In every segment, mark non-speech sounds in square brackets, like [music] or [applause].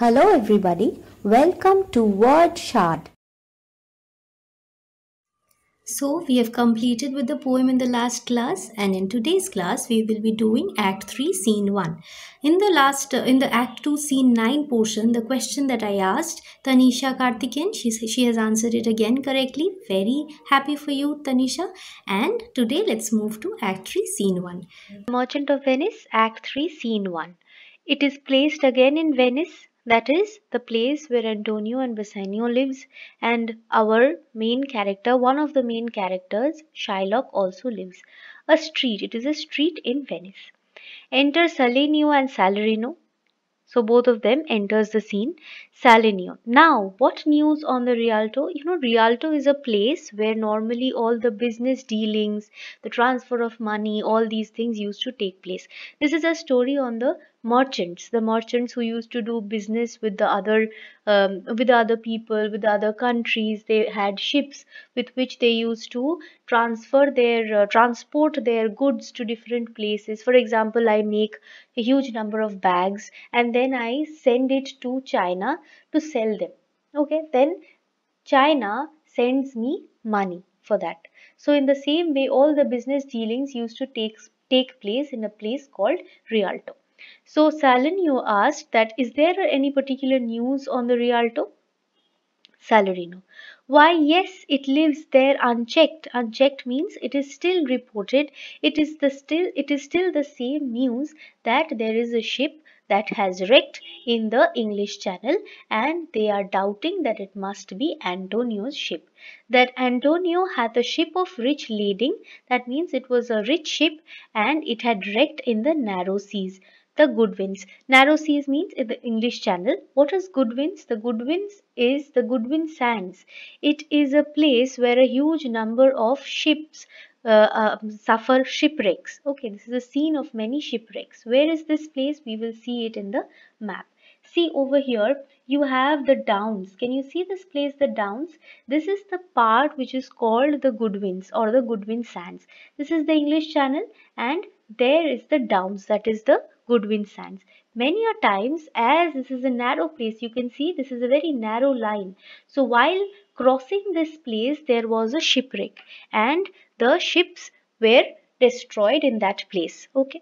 Hello everybody, welcome to Word Shard. So we have completed with the poem in the last class and in today's class we will be doing Act 3 Scene 1. In the last, uh, in the Act 2 Scene 9 portion, the question that I asked Tanisha Kartikin, she, she has answered it again correctly. Very happy for you Tanisha. And today let's move to Act 3 Scene 1. Merchant of Venice, Act 3 Scene 1. It is placed again in Venice that is the place where Antonio and Bassanio lives and our main character, one of the main characters, Shylock also lives. A street, it is a street in Venice. Enter Salenio and Salerino. So both of them enters the scene. Salinio. Now, what news on the Rialto? You know, Rialto is a place where normally all the business dealings, the transfer of money, all these things used to take place. This is a story on the merchants, the merchants who used to do business with the other, um, with other people, with other countries. They had ships with which they used to transfer their, uh, transport their goods to different places. For example, I make a huge number of bags and then I send it to China to sell them. Okay, then China sends me money for that. So in the same way, all the business dealings used to take, take place in a place called Rialto. So Salin, you asked that is there any particular news on the Rialto? Salarino. Why, yes, it lives there unchecked. Unchecked means it is still reported. It is the still it is still the same news that there is a ship that has wrecked in the English Channel and they are doubting that it must be Antonio's ship. That Antonio had a ship of rich lading, that means it was a rich ship and it had wrecked in the narrow seas the good winds. Narrow seas means in the English Channel. What is good winds? The good winds is the Goodwin Sands. It is a place where a huge number of ships uh, uh, suffer shipwrecks. Okay, this is a scene of many shipwrecks. Where is this place? We will see it in the map. See over here, you have the downs. Can you see this place, the downs? This is the part which is called the Goodwins or the Goodwin Sands. This is the English Channel and there is the downs, that is the Goodwin Sands. Many a times, as this is a narrow place, you can see this is a very narrow line. So while crossing this place, there was a shipwreck and the ships were destroyed in that place. Okay.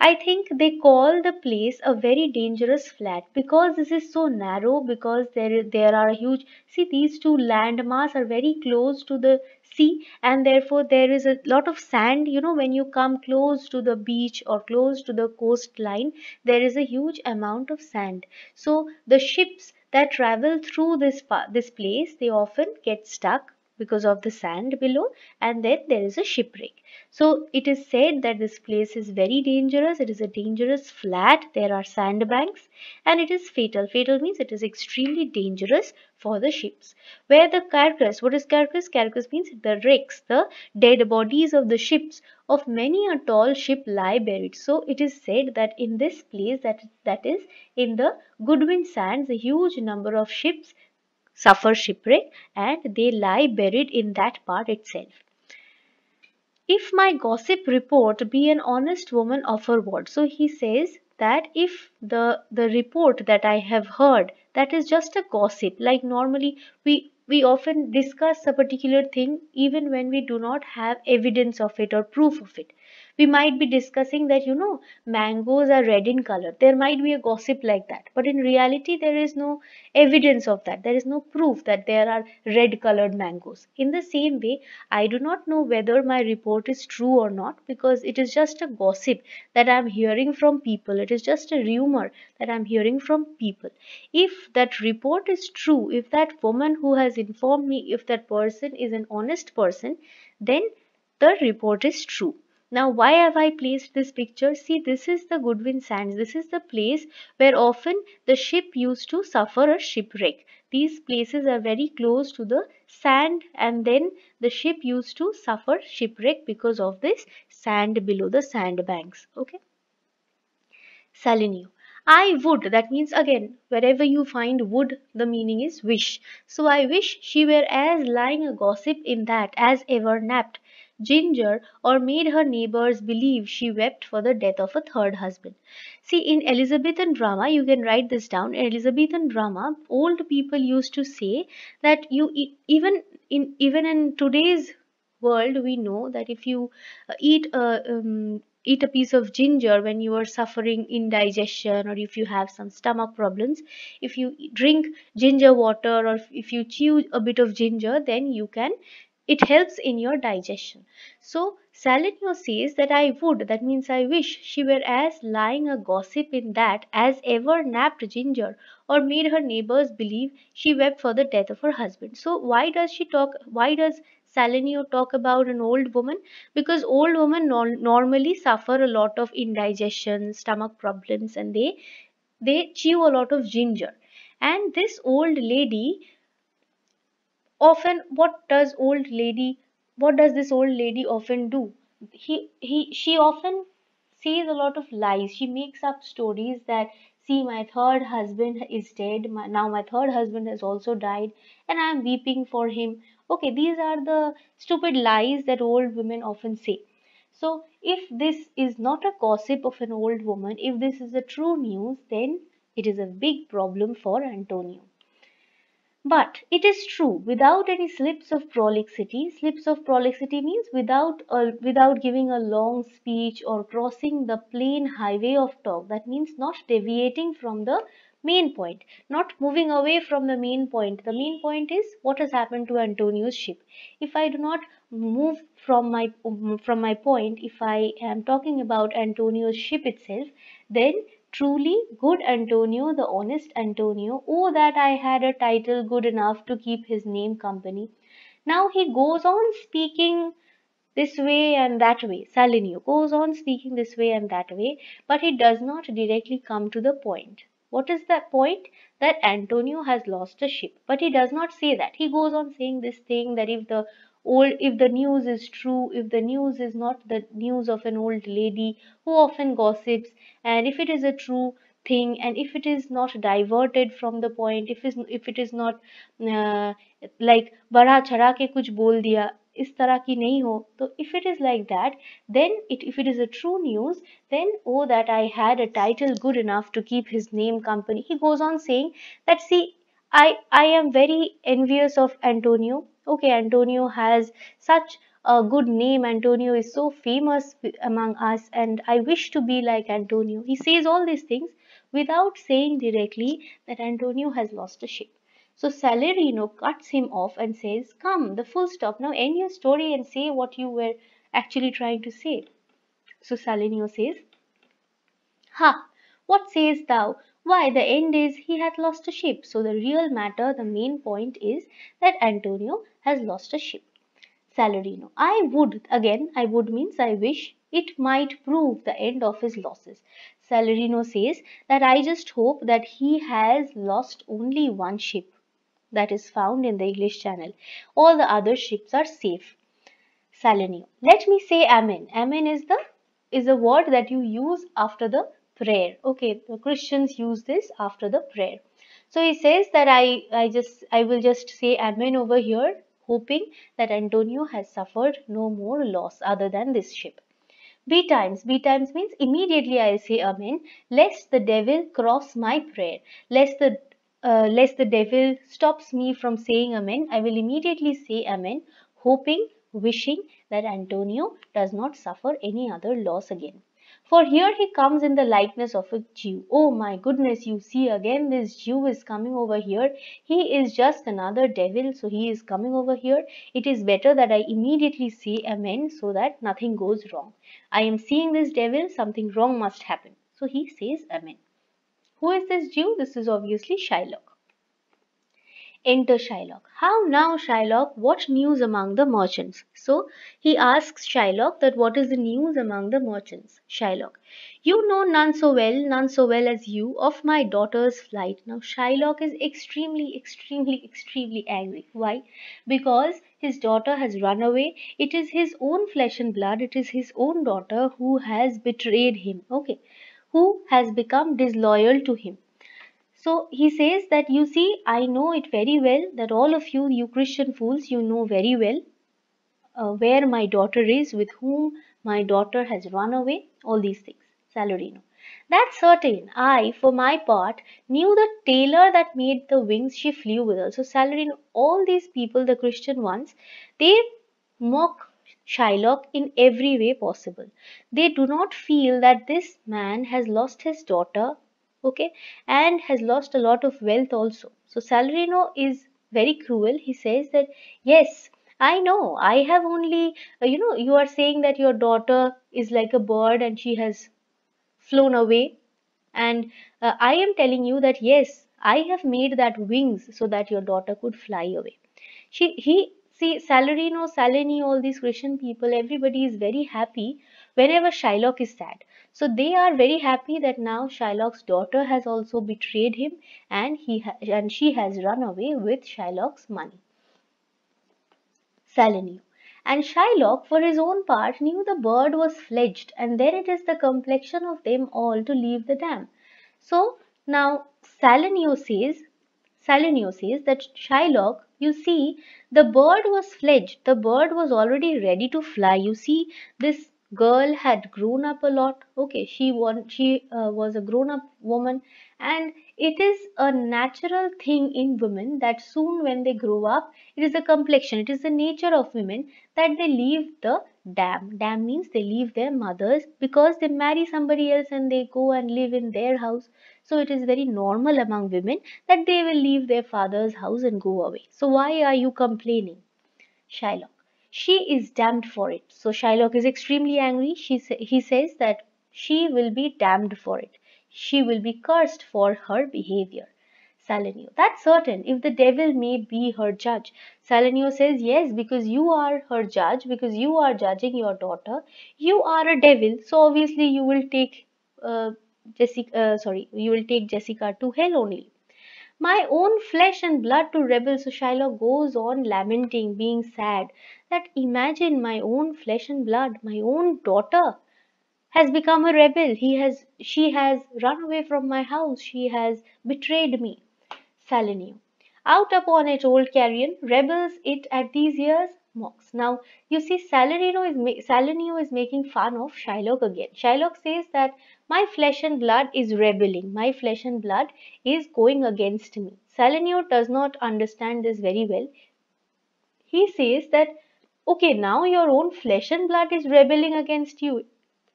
I think they call the place a very dangerous flat because this is so narrow because there there are huge see these two landmass are very close to the sea and therefore there is a lot of sand you know when you come close to the beach or close to the coastline there is a huge amount of sand so the ships that travel through this this place they often get stuck because of the sand below and then there is a shipwreck. So it is said that this place is very dangerous. It is a dangerous flat. There are sandbanks and it is fatal. Fatal means it is extremely dangerous for the ships. Where the carcass, what is carcass? Carcass means the wrecks, the dead bodies of the ships of many a tall ship lie buried. So it is said that in this place that, that is in the Goodwin Sands, a huge number of ships suffer shipwreck and they lie buried in that part itself. If my gossip report be an honest woman of her word. So he says that if the, the report that I have heard that is just a gossip like normally we we often discuss a particular thing even when we do not have evidence of it or proof of it we might be discussing that you know mangoes are red in color there might be a gossip like that but in reality there is no evidence of that there is no proof that there are red colored mangoes in the same way i do not know whether my report is true or not because it is just a gossip that i am hearing from people it is just a rumor that i am hearing from people if that report is true if that woman who has informed me if that person is an honest person then the report is true now why have I placed this picture? See this is the Goodwin Sands. This is the place where often the ship used to suffer a shipwreck. These places are very close to the sand and then the ship used to suffer shipwreck because of this sand below the sandbanks. Okay. Salinio. I would, that means again, wherever you find would, the meaning is wish. So I wish she were as lying a gossip in that as ever napped Ginger or made her neighbors believe she wept for the death of a third husband. See, in Elizabethan drama, you can write this down. In Elizabethan drama, old people used to say that you even in even in today's world, we know that if you uh, eat a uh, um, eat a piece of ginger when you are suffering indigestion or if you have some stomach problems if you drink ginger water or if you chew a bit of ginger then you can it helps in your digestion so salinio says that i would that means i wish she were as lying a gossip in that as ever napped ginger or made her neighbors believe she wept for the death of her husband so why does she talk why does Salinio talk about an old woman because old women normally suffer a lot of indigestion, stomach problems and they they chew a lot of ginger. And this old lady often what does old lady what does this old lady often do he he she often says a lot of lies she makes up stories that see my third husband is dead my, now my third husband has also died and i am weeping for him okay these are the stupid lies that old women often say so if this is not a gossip of an old woman if this is a true news then it is a big problem for antonio but it is true without any slips of prolixity. Slips of prolixity means without a, without giving a long speech or crossing the plain highway of talk. That means not deviating from the main point, not moving away from the main point. The main point is what has happened to Antonio's ship. If I do not move from my from my point, if I am talking about Antonio's ship itself, then Truly, good Antonio, the honest Antonio, oh that I had a title good enough to keep his name company. Now he goes on speaking this way and that way. Salinio goes on speaking this way and that way, but he does not directly come to the point. What is the point? That Antonio has lost a ship. But he does not say that. He goes on saying this thing that if the old if the news is true if the news is not the news of an old lady who often gossips and if it is a true thing and if it is not diverted from the point if it is not uh, like bara chada ke kuch bol diya is tarah ki nahi ho so if it is like that then if it is a true news then oh that i had a title good enough to keep his name company he goes on saying that see i i am very envious of antonio okay antonio has such a good name antonio is so famous among us and i wish to be like antonio he says all these things without saying directly that antonio has lost a ship so salerino cuts him off and says come the full stop now end your story and say what you were actually trying to say so salerino says ha what sayest thou? Why, the end is he hath lost a ship. So the real matter, the main point is that Antonio has lost a ship. Salarino. I would, again, I would means I wish it might prove the end of his losses. Salarino says that I just hope that he has lost only one ship that is found in the English Channel. All the other ships are safe. Salanio. Let me say amen. Amen is the is a word that you use after the prayer. Okay, the Christians use this after the prayer. So he says that I, I just I will just say Amen over here, hoping that Antonio has suffered no more loss other than this ship. B times. B times means immediately I say Amen, lest the devil cross my prayer, lest the uh, lest the devil stops me from saying Amen. I will immediately say Amen, hoping, wishing that Antonio does not suffer any other loss again. For here he comes in the likeness of a Jew. Oh my goodness, you see again this Jew is coming over here. He is just another devil, so he is coming over here. It is better that I immediately say amen so that nothing goes wrong. I am seeing this devil, something wrong must happen. So he says amen. Who is this Jew? This is obviously Shylock. Enter Shylock. How now, Shylock? What news among the merchants? So he asks Shylock that what is the news among the merchants? Shylock, you know none so well, none so well as you, of my daughter's flight. Now Shylock is extremely, extremely, extremely angry. Why? Because his daughter has run away. It is his own flesh and blood. It is his own daughter who has betrayed him. Okay. Who has become disloyal to him. So he says that you see, I know it very well that all of you, you Christian fools, you know very well uh, where my daughter is, with whom my daughter has run away, all these things. Salarino. That's certain. I, for my part, knew the tailor that made the wings she flew with her. So Salarino, all these people, the Christian ones, they mock Shylock in every way possible. They do not feel that this man has lost his daughter okay and has lost a lot of wealth also so salarino is very cruel he says that yes i know i have only uh, you know you are saying that your daughter is like a bird and she has flown away and uh, i am telling you that yes i have made that wings so that your daughter could fly away she he see salarino salini all these christian people everybody is very happy whenever Shylock is sad. So they are very happy that now Shylock's daughter has also betrayed him and he and she has run away with Shylock's money. Selene. And Shylock, for his own part, knew the bird was fledged, and there it is the complexion of them all to leave the dam. So now Salinio says, Salinio says that Shylock, you see, the bird was fledged. The bird was already ready to fly. You see, this girl had grown up a lot okay she want she uh, was a grown up woman and it is a natural thing in women that soon when they grow up it is the complexion it is the nature of women that they leave the dam dam means they leave their mothers because they marry somebody else and they go and live in their house so it is very normal among women that they will leave their father's house and go away so why are you complaining shylock she is damned for it. So Shylock is extremely angry. She sa he says that she will be damned for it. She will be cursed for her behavior. Salanio, that's certain if the devil may be her judge. Salanio says, yes, because you are her judge, because you are judging your daughter. You are a devil, so obviously you will take uh, Jessica, uh, sorry, you will take Jessica to hell only my own flesh and blood to rebel. So Shylock goes on lamenting, being sad that imagine my own flesh and blood, my own daughter has become a rebel. He has, she has run away from my house. She has betrayed me. Salinio. Out upon it, old carrion, rebels it at these years, mocks. Now, you see Salerino is, Salerno is making fun of Shylock again. Shylock says that my flesh and blood is rebelling. My flesh and blood is going against me. Salerno does not understand this very well. He says that, okay, now your own flesh and blood is rebelling against you.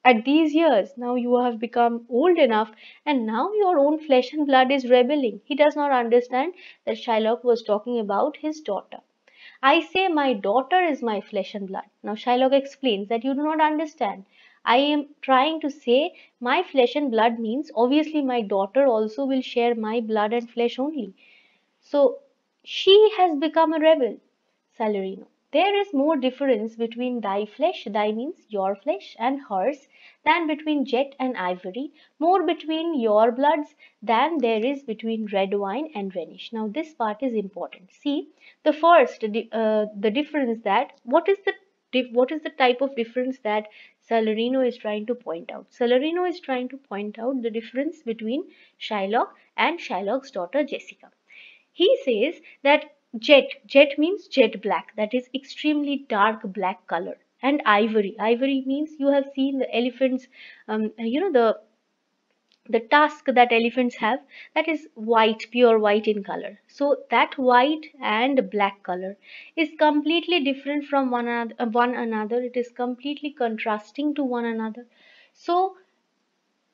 At these years, now you have become old enough and now your own flesh and blood is rebelling. He does not understand that Shylock was talking about his daughter. I say my daughter is my flesh and blood. Now Shylock explains that you do not understand. I am trying to say my flesh and blood means obviously my daughter also will share my blood and flesh only. So she has become a rebel, Salerino. There is more difference between thy flesh, thy means your flesh and hers than between jet and ivory, more between your bloods than there is between red wine and Rhenish. Now this part is important. See, the first, uh, the difference that, what is the what is the type of difference that Salarino is trying to point out? Salarino is trying to point out the difference between Shylock and Shylock's daughter Jessica. He says that jet, jet means jet black, that is extremely dark black color and ivory ivory means you have seen the elephants um, you know the the tusk that elephants have that is white pure white in color so that white and black color is completely different from one another, uh, one another. it is completely contrasting to one another so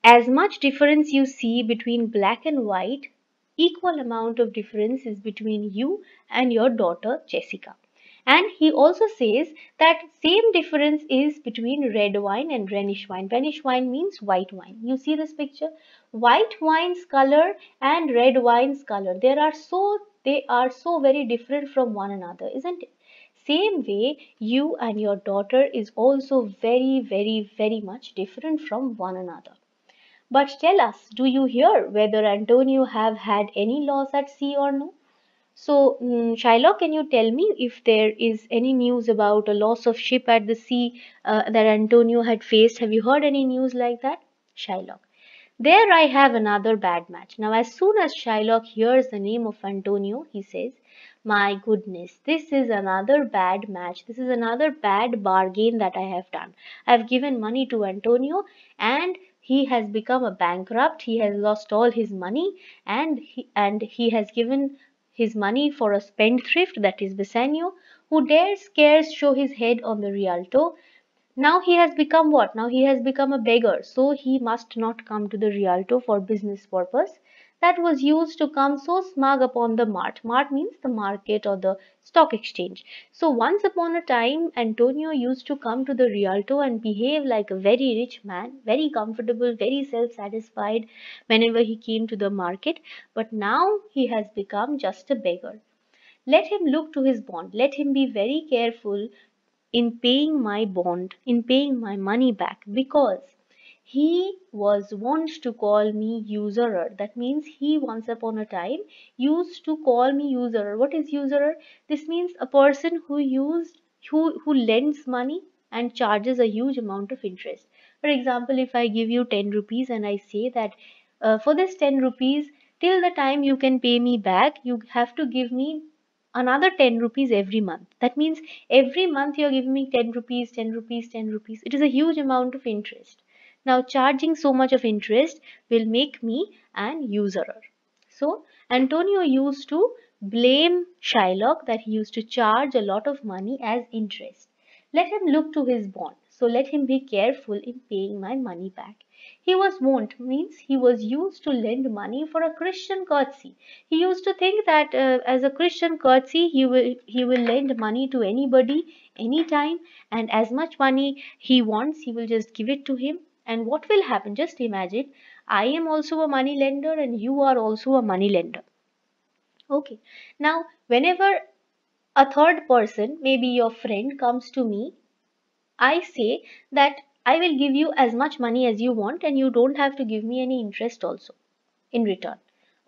as much difference you see between black and white equal amount of difference is between you and your daughter jessica and he also says that same difference is between red wine and Rhenish wine. Rhenish wine means white wine. You see this picture? White wine's color and red wine's color. There are so they are so very different from one another, isn't it? Same way, you and your daughter is also very, very, very much different from one another. But tell us, do you hear whether Antonio have had any loss at sea or no? So, um, Shylock, can you tell me if there is any news about a loss of ship at the sea uh, that Antonio had faced? Have you heard any news like that? Shylock. There I have another bad match. Now, as soon as Shylock hears the name of Antonio, he says, My goodness, this is another bad match. This is another bad bargain that I have done. I have given money to Antonio and he has become a bankrupt. He has lost all his money and he, and he has given his money for a spendthrift, that is Bassanio, who dare scarce show his head on the Rialto. Now he has become what? Now he has become a beggar, so he must not come to the Rialto for business purpose that was used to come so smug upon the mart. Mart means the market or the stock exchange. So once upon a time, Antonio used to come to the Rialto and behave like a very rich man, very comfortable, very self-satisfied whenever he came to the market. But now he has become just a beggar. Let him look to his bond. Let him be very careful in paying my bond, in paying my money back because he was once to call me usurer that means he once upon a time used to call me usurer what is usurer this means a person who used who who lends money and charges a huge amount of interest for example if i give you 10 rupees and i say that uh, for this 10 rupees till the time you can pay me back you have to give me another 10 rupees every month. That means every month you're giving me 10 rupees, 10 rupees, 10 rupees. It is a huge amount of interest. Now charging so much of interest will make me an usurer. So Antonio used to blame Shylock that he used to charge a lot of money as interest. Let him look to his bond. So let him be careful in paying my money back. He was wont means he was used to lend money for a Christian courtesy. He used to think that uh, as a Christian courtesy he will he will lend money to anybody anytime and as much money he wants he will just give it to him and what will happen? Just imagine I am also a money lender and you are also a money lender. Okay. Now, whenever a third person, maybe your friend, comes to me, I say that I will give you as much money as you want and you don't have to give me any interest also in return.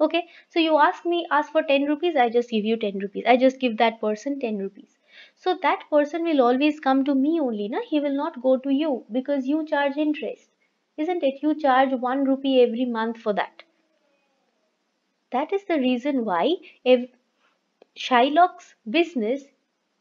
Okay. So you ask me, ask for 10 rupees, I just give you 10 rupees. I just give that person 10 rupees. So that person will always come to me only, na? he will not go to you because you charge interest. Isn't it? You charge 1 rupee every month for that. That is the reason why if Shylock's business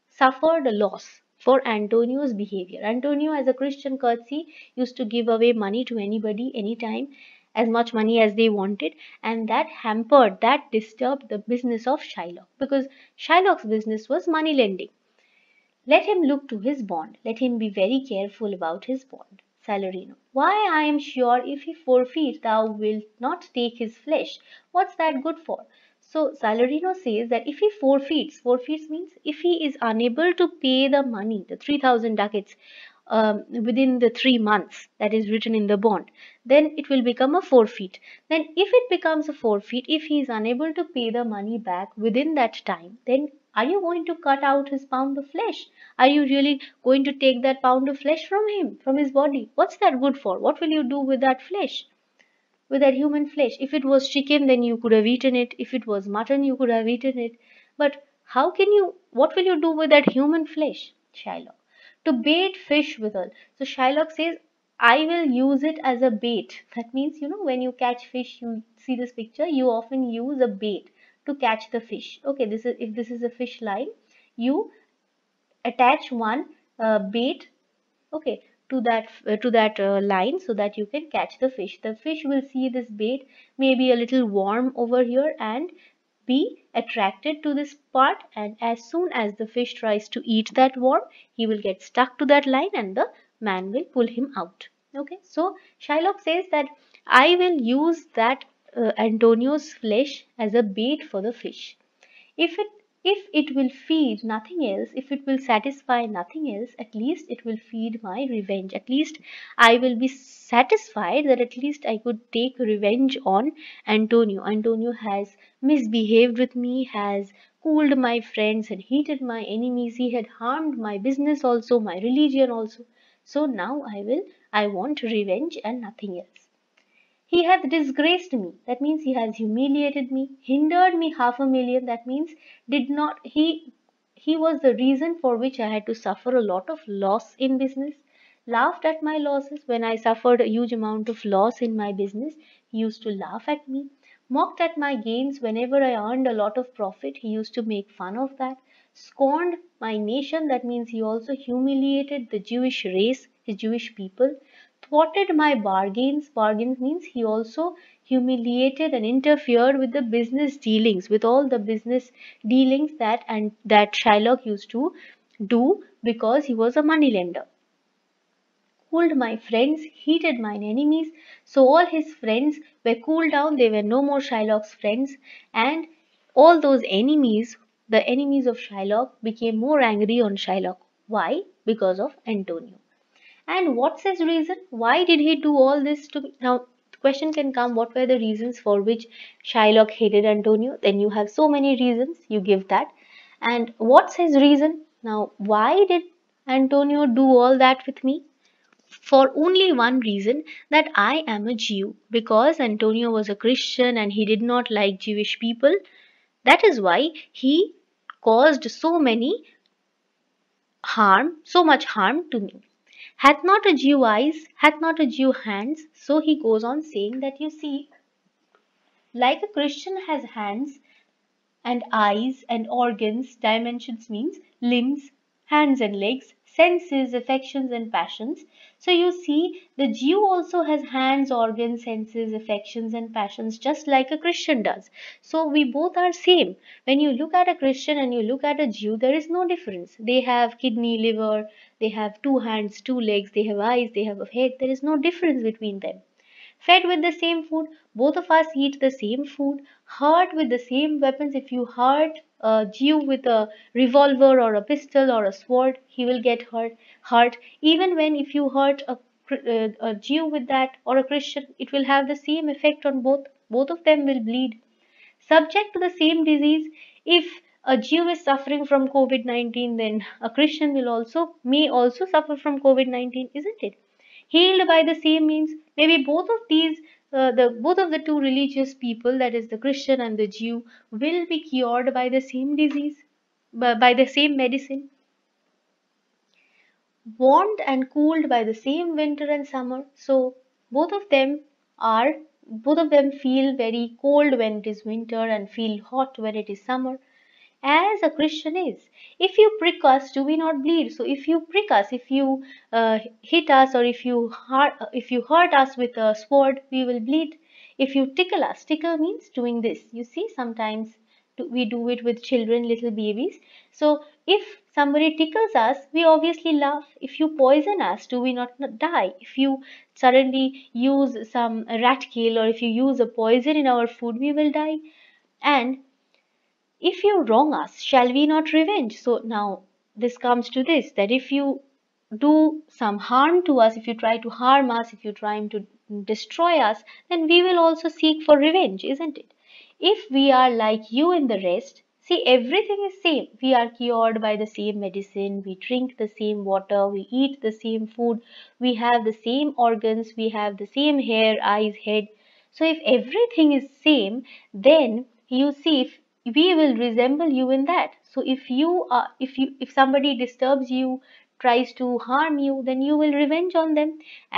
suffered a loss for Antonio's behavior. Antonio as a Christian courtesy used to give away money to anybody anytime as much money as they wanted and that hampered that disturbed the business of Shylock because Shylock's business was money lending let him look to his bond. Let him be very careful about his bond. Salarino. Why, I am sure if he forfeit, thou wilt not take his flesh. What's that good for? So Salarino says that if he forfeits, forfeits means if he is unable to pay the money, the 3000 ducats, um, within the three months that is written in the bond then it will become a forfeit then if it becomes a forfeit if he is unable to pay the money back within that time then are you going to cut out his pound of flesh are you really going to take that pound of flesh from him from his body what's that good for what will you do with that flesh with that human flesh if it was chicken then you could have eaten it if it was mutton you could have eaten it but how can you what will you do with that human flesh shylock to bait fish with So Shylock says, I will use it as a bait. That means, you know, when you catch fish, you see this picture, you often use a bait to catch the fish. Okay, this is if this is a fish line, you attach one uh, bait, okay, to that uh, to that uh, line so that you can catch the fish. The fish will see this bait, maybe a little warm over here and be attracted to this part and as soon as the fish tries to eat that worm, he will get stuck to that line and the man will pull him out. Okay, so Shylock says that I will use that uh, Antonio's flesh as a bait for the fish. If it if it will feed nothing else, if it will satisfy nothing else, at least it will feed my revenge. At least I will be satisfied that at least I could take revenge on Antonio. Antonio has misbehaved with me, has cooled my friends and heated my enemies. He had harmed my business also, my religion also. So now I will, I want revenge and nothing else. He hath disgraced me. That means he has humiliated me, hindered me half a million. That means did not he he was the reason for which I had to suffer a lot of loss in business. Laughed at my losses when I suffered a huge amount of loss in my business. He used to laugh at me. Mocked at my gains whenever I earned a lot of profit. He used to make fun of that. Scorned my nation. That means he also humiliated the Jewish race, the Jewish people thwarted my bargains. Bargains means he also humiliated and interfered with the business dealings, with all the business dealings that and that Shylock used to do because he was a moneylender. Cooled my friends, heated mine enemies. So all his friends were cooled down. They were no more Shylock's friends, and all those enemies, the enemies of Shylock, became more angry on Shylock. Why? Because of Antonio and what's his reason why did he do all this to me? now the question can come what were the reasons for which shylock hated antonio then you have so many reasons you give that and what's his reason now why did antonio do all that with me for only one reason that I am a Jew because Antonio was a Christian and he did not like Jewish people. That is why he caused so many harm, so much harm to me. Hath not a Jew eyes? Hath not a Jew hands? So he goes on saying that you see, like a Christian has hands and eyes and organs, dimensions means limbs, hands and legs, senses, affections and passions. So you see, the Jew also has hands, organs, senses, affections and passions just like a Christian does. So we both are same. When you look at a Christian and you look at a Jew, there is no difference. They have kidney, liver, they have two hands, two legs, they have eyes, they have a head. There is no difference between them. Fed with the same food, both of us eat the same food. Hurt with the same weapons. If you hurt uh, a Jew with a revolver or a pistol or a sword, he will get hurt. Hurt. Even when if you hurt a, uh, a Jew with that or a Christian, it will have the same effect on both. Both of them will bleed. Subject to the same disease, if a Jew is suffering from COVID-19, then a Christian will also, may also suffer from COVID-19, isn't it? Healed by the same means, maybe both of these, uh, the both of the two religious people, that is the Christian and the Jew, will be cured by the same disease, by, by the same medicine. Warmed and cooled by the same winter and summer, so both of them are both of them feel very cold when it is winter and feel hot when it is summer as a Christian is. If you prick us, do we not bleed? So if you prick us, if you uh, hit us or if you, hurt, if you hurt us with a sword, we will bleed. If you tickle us, tickle means doing this. You see, sometimes we do it with children, little babies. So if somebody tickles us, we obviously laugh. If you poison us, do we not, not die? If you suddenly use some rat kill or if you use a poison in our food, we will die. And if you wrong us, shall we not revenge? So now this comes to this that if you do some harm to us, if you try to harm us, if you try to destroy us, then we will also seek for revenge, isn't it? If we are like you in the rest, see everything is same. We are cured by the same medicine, we drink the same water, we eat the same food, we have the same organs, we have the same hair, eyes, head. So if everything is same, then you see if we will resemble you in that so if you are if you if somebody disturbs you tries to harm you then you will revenge on them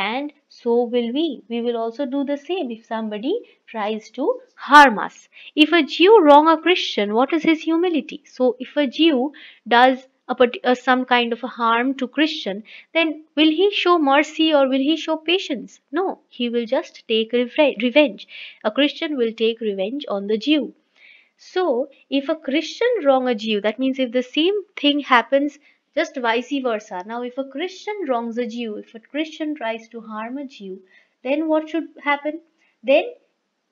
and so will we we will also do the same if somebody tries to harm us if a jew wrong a christian what is his humility so if a jew does a, some kind of a harm to christian then will he show mercy or will he show patience no he will just take revenge a christian will take revenge on the jew so, if a Christian wrong a Jew, that means if the same thing happens just vice versa. Now, if a Christian wrongs a Jew, if a Christian tries to harm a Jew, then what should happen? Then,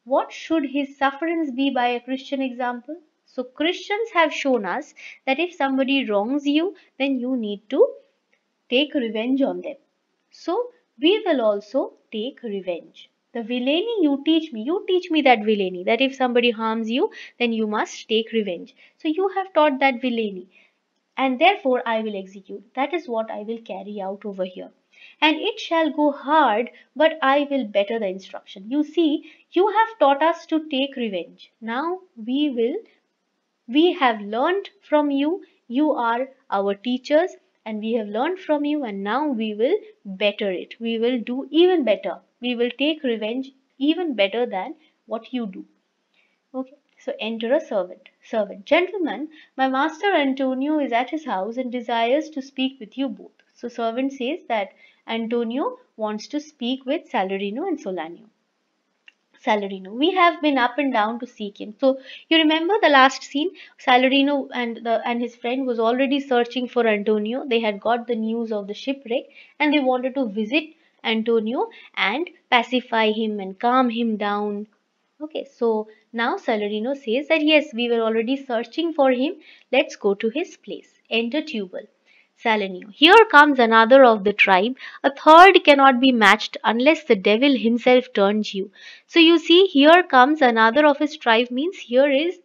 what should his sufferance be by a Christian example? So, Christians have shown us that if somebody wrongs you, then you need to take revenge on them. So, we will also take revenge. The villainy you teach me, you teach me that villainy, that if somebody harms you, then you must take revenge. So you have taught that villainy and therefore I will execute. That is what I will carry out over here. And it shall go hard, but I will better the instruction. You see, you have taught us to take revenge. Now we will, we have learned from you. You are our teachers and we have learned from you and now we will better it. We will do even better we will take revenge even better than what you do. Okay, so enter a servant. Servant, gentlemen, my master Antonio is at his house and desires to speak with you both. So servant says that Antonio wants to speak with Salarino and Solanio. Salarino. We have been up and down to seek him. So you remember the last scene, Salarino and the, and his friend was already searching for Antonio. They had got the news of the shipwreck and they wanted to visit Antonio and pacify him and calm him down. Okay, so now Salarino says that yes, we were already searching for him. Let's go to his place. Enter Tubal. Salanio. Here comes another of the tribe. A third cannot be matched unless the devil himself turns you. So you see, here comes another of his tribe means here is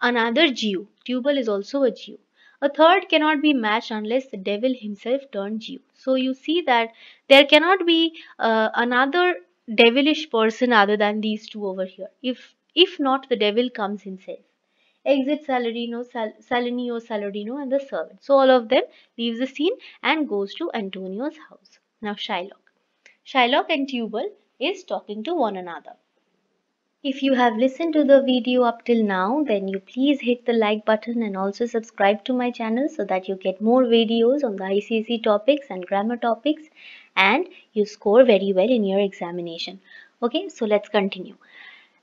another Jew. Tubal is also a Jew. A third cannot be matched unless the devil himself turns you. So you see that there cannot be uh, another devilish person other than these two over here. If if not, the devil comes himself. Exit Salerino, Sal Salinio, and the servant. So all of them leaves the scene and goes to Antonio's house. Now Shylock. Shylock and Tubal is talking to one another. If you have listened to the video up till now, then you please hit the like button and also subscribe to my channel so that you get more videos on the ICC topics and grammar topics and you score very well in your examination. Okay, so let's continue.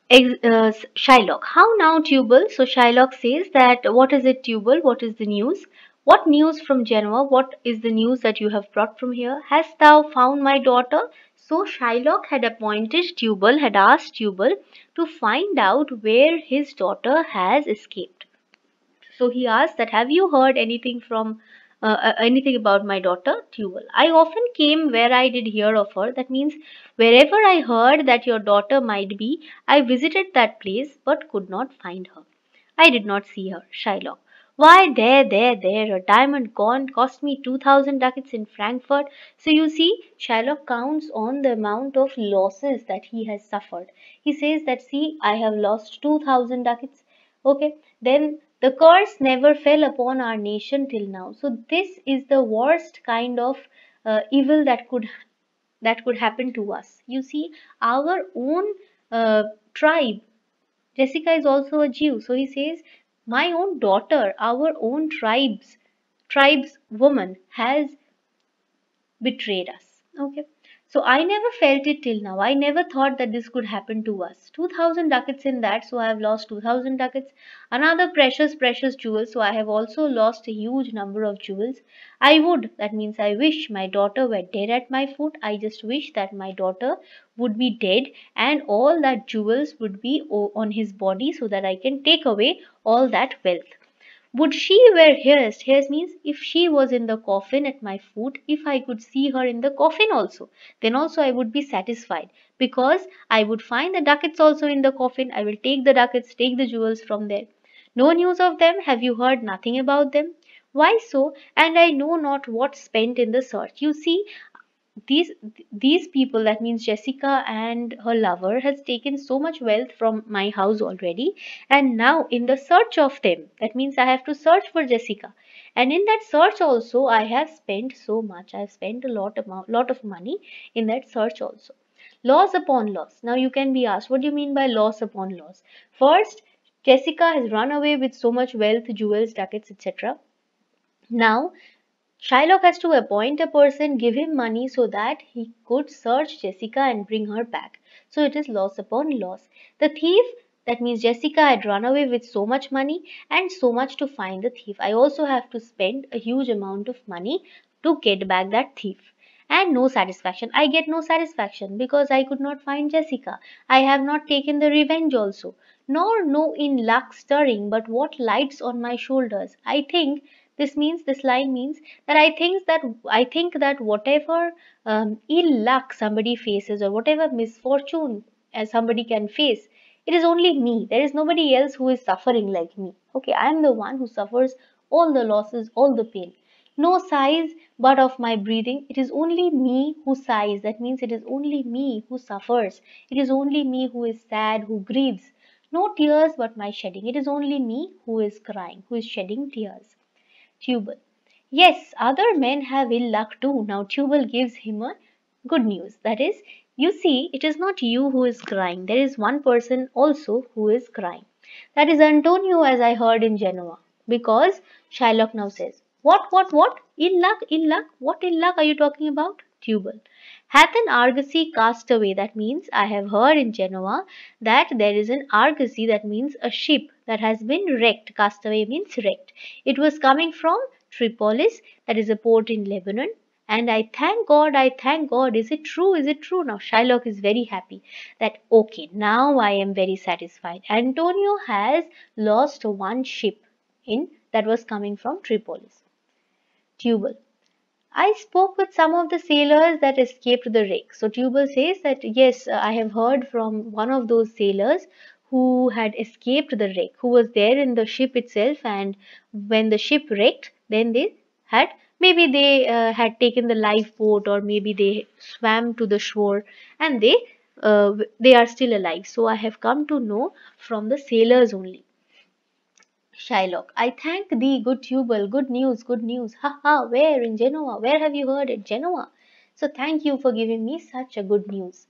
Uh, Shylock, how now Tubal? So Shylock says that what is it Tubal? What is the news? What news from Genoa? What is the news that you have brought from here? Hast thou found my daughter? So Shylock had appointed Tubal, had asked Tubal to find out where his daughter has escaped. So he asked that, have you heard anything from uh, uh, anything about my daughter Tubal. I often came where I did hear of her. That means wherever I heard that your daughter might be, I visited that place but could not find her. I did not see her. Shylock. Why, there, there, there, a diamond gone cost me 2000 ducats in Frankfurt. So you see, Shylock counts on the amount of losses that he has suffered. He says that, see, I have lost 2000 ducats. Okay, then the curse never fell upon our nation till now. So this is the worst kind of uh, evil that could that could happen to us. You see, our own uh, tribe, Jessica is also a Jew. So he says my own daughter, our own tribes, tribes woman has betrayed us. Okay. So I never felt it till now. I never thought that this could happen to us. 2000 ducats in that, so I have lost 2000 ducats. Another precious, precious jewel, so I have also lost a huge number of jewels. I would, that means I wish my daughter were dead at my foot. I just wish that my daughter would be dead and all that jewels would be on his body so that I can take away all that wealth. Would she wear hairs? Hairs means if she was in the coffin at my foot, if I could see her in the coffin also, then also I would be satisfied because I would find the ducats also in the coffin. I will take the ducats, take the jewels from there. No news of them? Have you heard nothing about them? Why so? And I know not what spent in the search. You see, these these people that means jessica and her lover has taken so much wealth from my house already and now in the search of them that means i have to search for jessica and in that search also i have spent so much i have spent a lot amount lot of money in that search also loss upon loss now you can be asked what do you mean by loss upon loss first jessica has run away with so much wealth jewels ducats etc now Shylock has to appoint a person, give him money so that he could search Jessica and bring her back. So it is loss upon loss. The thief, that means Jessica had run away with so much money and so much to find the thief. I also have to spend a huge amount of money to get back that thief. And no satisfaction. I get no satisfaction because I could not find Jessica. I have not taken the revenge also. Nor no in luck stirring but what lights on my shoulders. I think this means this line means that i think that i think that whatever um, ill luck somebody faces or whatever misfortune uh, somebody can face it is only me there is nobody else who is suffering like me okay i am the one who suffers all the losses all the pain no sighs but of my breathing it is only me who sighs that means it is only me who suffers it is only me who is sad who grieves no tears but my shedding it is only me who is crying who is shedding tears Tubal. Yes, other men have ill luck too. Now Tubal gives him a good news. That is, you see, it is not you who is crying. There is one person also who is crying. That is Antonio as I heard in Genoa. Because Shylock now says, What, what, what? Ill luck, ill luck? What ill luck are you talking about? Tubal. Hath an argosy cast away? That means I have heard in Genoa that there is an argosy that means a ship that has been wrecked. Castaway means wrecked. It was coming from Tripolis, that is a port in Lebanon. And I thank God, I thank God. Is it true? Is it true? Now Shylock is very happy that, okay, now I am very satisfied. Antonio has lost one ship in that was coming from Tripolis. Tubal. I spoke with some of the sailors that escaped the wreck. So Tubal says that yes, I have heard from one of those sailors who had escaped the wreck, who was there in the ship itself, and when the ship wrecked, then they had maybe they uh, had taken the lifeboat or maybe they swam to the shore and they uh, they are still alive. So I have come to know from the sailors only. Shylock, I thank thee, good Tubal, good news, good news. Ha ha, where in Genoa? Where have you heard it? Genoa. So thank you for giving me such a good news.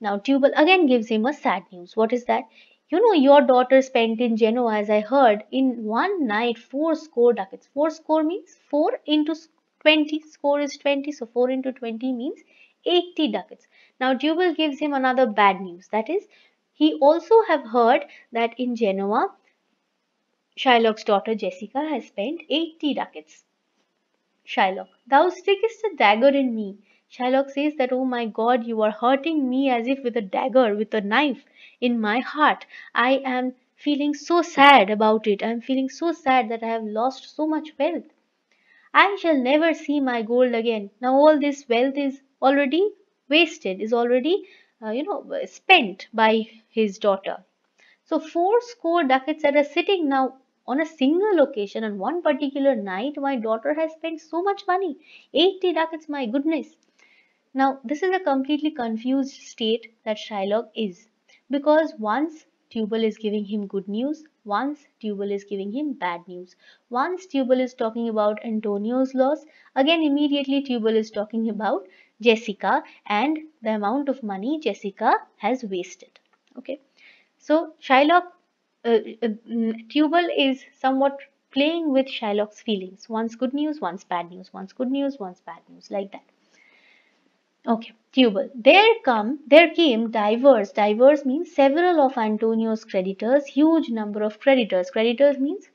Now Tubal again gives him a sad news. What is that? You know, your daughter spent in Genoa, as I heard, in one night four score ducats. Four score means 4 into 20. Score is 20, so 4 into 20 means 80 ducats. Now, Jubal gives him another bad news. That is, he also have heard that in Genoa, Shylock's daughter Jessica has spent 80 ducats. Shylock, thou stickest a dagger in me Shylock says that, Oh my god, you are hurting me as if with a dagger, with a knife in my heart. I am feeling so sad about it. I am feeling so sad that I have lost so much wealth. I shall never see my gold again. Now all this wealth is already wasted, is already, uh, you know, spent by his daughter. So four score ducats that are sitting now on a single occasion on one particular night, my daughter has spent so much money. 80 ducats, my goodness. Now, this is a completely confused state that Shylock is because once Tubal is giving him good news, once Tubal is giving him bad news. Once Tubal is talking about Antonio's loss, again immediately Tubal is talking about Jessica and the amount of money Jessica has wasted. Okay, so Shylock, uh, uh, Tubal is somewhat playing with Shylock's feelings. Once good news, once bad news, once good news, once bad news, like that. Okay, Tubal. There come, there came divers. Divers means several of Antonio's creditors, huge number of creditors. Creditors means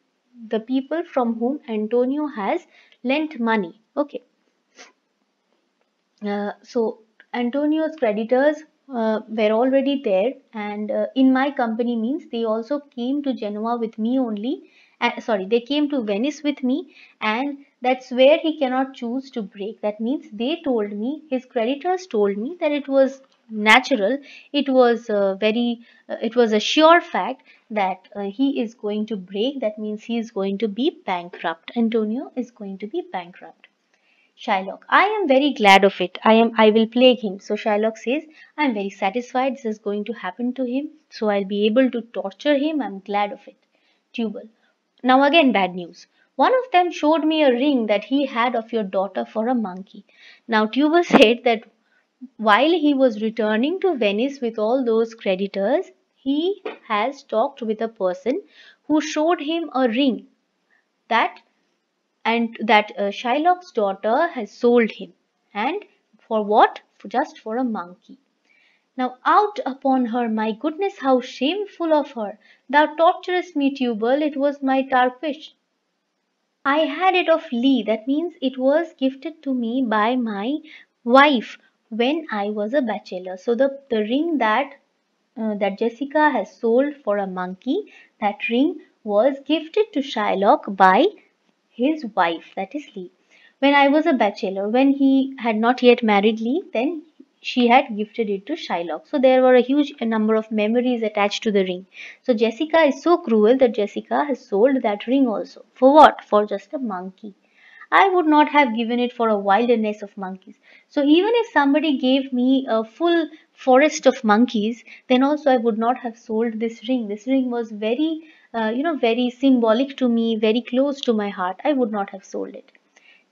the people from whom Antonio has lent money. Okay. Uh, so Antonio's creditors uh, were already there and uh, in my company means they also came to Genoa with me only. Uh, sorry, they came to Venice with me and that's where he cannot choose to break. That means they told me, his creditors told me that it was natural. It was a very, uh, it was a sure fact that uh, he is going to break. That means he is going to be bankrupt. Antonio is going to be bankrupt. Shylock, I am very glad of it. I am I will plague him. So Shylock says, I am very satisfied this is going to happen to him. So I'll be able to torture him. I'm glad of it. Tubal. Now again bad news. One of them showed me a ring that he had of your daughter for a monkey. Now Tuber [laughs] said that while he was returning to Venice with all those creditors, he has talked with a person who showed him a ring that and that uh, Shylock's daughter has sold him. And for what? For just for a monkey. Now out upon her, my goodness, how shameful of her. Thou torturest me, Tubal, it was my Tarquish. I had it of Lee. That means it was gifted to me by my wife when I was a bachelor. So the, the ring that uh, that Jessica has sold for a monkey, that ring was gifted to Shylock by his wife, that is Lee. When I was a bachelor, when he had not yet married Lee, then she had gifted it to Shylock. So there were a huge number of memories attached to the ring. So Jessica is so cruel that Jessica has sold that ring also. For what? For just a monkey. I would not have given it for a wilderness of monkeys. So even if somebody gave me a full forest of monkeys, then also I would not have sold this ring. This ring was very, uh, you know, very symbolic to me, very close to my heart. I would not have sold it.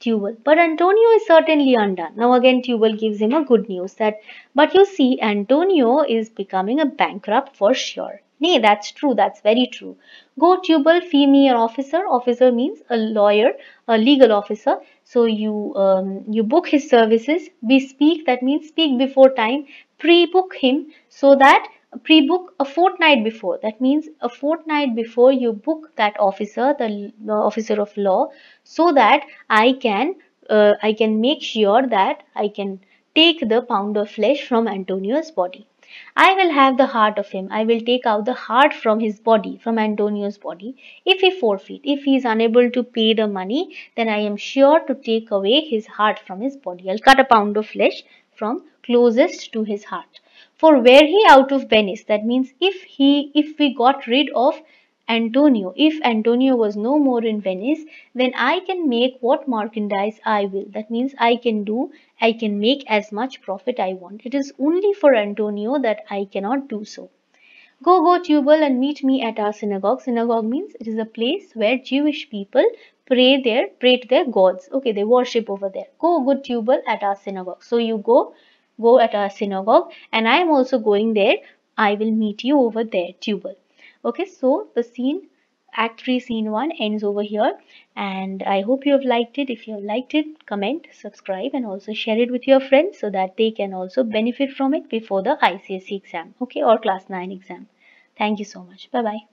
Tubal. But Antonio is certainly undone. Now again Tubal gives him a good news that, but you see Antonio is becoming a bankrupt for sure. Nay, that's true. That's very true. Go Tubal, fee me an officer. Officer means a lawyer, a legal officer. So you, um, you book his services, bespeak, that means speak before time, pre-book him so that pre-book a fortnight before that means a fortnight before you book that officer the officer of law so that i can uh, i can make sure that i can take the pound of flesh from antonio's body i will have the heart of him i will take out the heart from his body from antonio's body if he forfeit if he is unable to pay the money then i am sure to take away his heart from his body i'll cut a pound of flesh from closest to his heart for were he out of Venice, that means if he, if we got rid of Antonio, if Antonio was no more in Venice, then I can make what merchandise I will. That means I can do, I can make as much profit I want. It is only for Antonio that I cannot do so. Go, go, Tubal, and meet me at our synagogue. Synagogue means it is a place where Jewish people pray their, pray to their gods. Okay, they worship over there. Go, go, Tubal, at our synagogue. So you go go at a synagogue and I am also going there. I will meet you over there, Tubal. Okay, so the scene, Act 3, Scene 1 ends over here and I hope you have liked it. If you have liked it, comment, subscribe and also share it with your friends so that they can also benefit from it before the ICSE exam, okay, or class 9 exam. Thank you so much. Bye-bye.